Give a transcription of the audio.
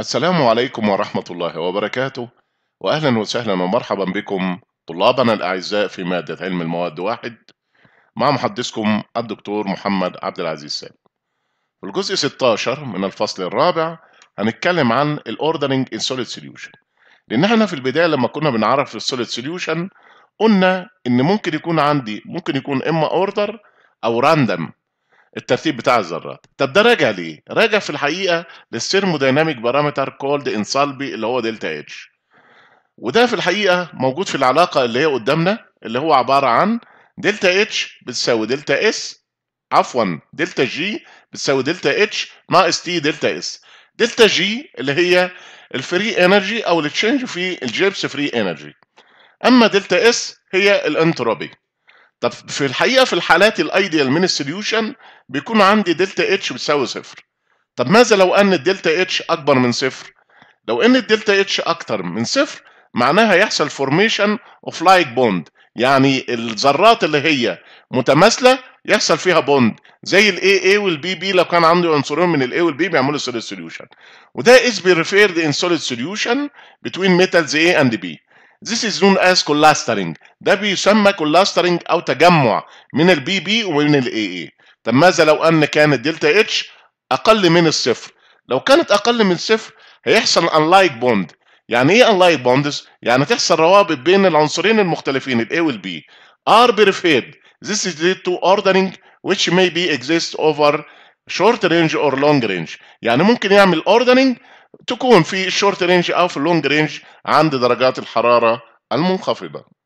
السلام عليكم ورحمة الله وبركاته وأهلا وسهلا ومرحبا بكم طلابنا الأعزاء في مادة علم المواد واحد مع محدثكم الدكتور محمد عبد العزيز سالم في الجزء 16 من الفصل الرابع هنتكلم عن الأوردرنج ان سوليد سوليوشن لأن احنا في البداية لما كنا بنعرف السوليد سوليوشن قلنا إن ممكن يكون عندي ممكن يكون إما أوردر أو راندم الترتيب بتاع الذرات طب ده راجع ليه راجع في الحقيقه للثيرمودايناميك بارامتر كولد انسالبي اللي هو دلتا اتش وده في الحقيقه موجود في العلاقه اللي هي قدامنا اللي هو عباره عن دلتا اتش بتساوي دلتا اس عفوا دلتا جي بتساوي دلتا اتش ناقص تي دلتا اس دلتا جي اللي هي الفري انرجي او التشينج في الجيبس فري انرجي اما دلتا اس هي الانتروبي طب في الحقيقه في الحالات الايديال من السوليوشن بيكون عندي دلتا اتش بتساوي صفر طب ماذا لو ان الدلتا اتش اكبر من صفر لو ان الدلتا اتش اكتر من صفر معناها يحصل فورميشن اوف لايك بوند يعني الذرات اللي هي متماثله يحصل فيها بوند زي الاي اي والبي بي لو كان عندي عنصرين من الاي والبي بيعملوا سوليد سوليوشن وده از بي ريفيرد ان سوليد سوليوشن بتوين ميتالز اي اند بي This is known as clustering ده بيسمى clustering أو تجمع من البي بي ومن الاي اي طب ماذا لو أن كانت دلتا اتش أقل من الصفر لو كانت أقل من صفر هيحصل unlike bond يعني إيه unlike bonds؟ يعني تحصل روابط بين العنصرين المختلفين الـ A والـ B are preferred. This is lead to ordering which may be exist over short range or long range يعني ممكن يعمل ordering تكون في الشورت رينج او في اللونج رينج عند درجات الحراره المنخفضه